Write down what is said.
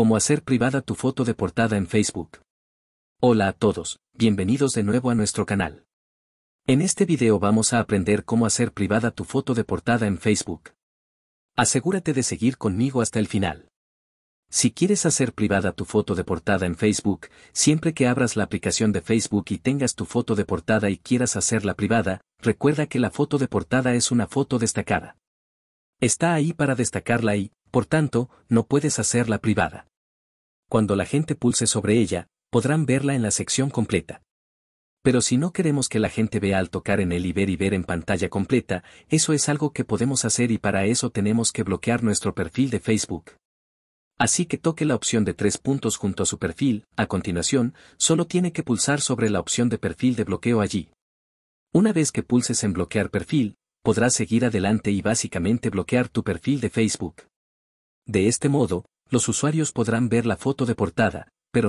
Cómo hacer privada tu foto de portada en Facebook. Hola a todos, bienvenidos de nuevo a nuestro canal. En este video vamos a aprender cómo hacer privada tu foto de portada en Facebook. Asegúrate de seguir conmigo hasta el final. Si quieres hacer privada tu foto de portada en Facebook, siempre que abras la aplicación de Facebook y tengas tu foto de portada y quieras hacerla privada, recuerda que la foto de portada es una foto destacada. Está ahí para destacarla y, por tanto, no puedes hacerla privada cuando la gente pulse sobre ella, podrán verla en la sección completa. Pero si no queremos que la gente vea al tocar en el y ver y ver en pantalla completa, eso es algo que podemos hacer y para eso tenemos que bloquear nuestro perfil de Facebook. Así que toque la opción de tres puntos junto a su perfil, a continuación, solo tiene que pulsar sobre la opción de perfil de bloqueo allí. Una vez que pulses en bloquear perfil, podrás seguir adelante y básicamente bloquear tu perfil de Facebook. De este modo, los usuarios podrán ver la foto de portada, pero no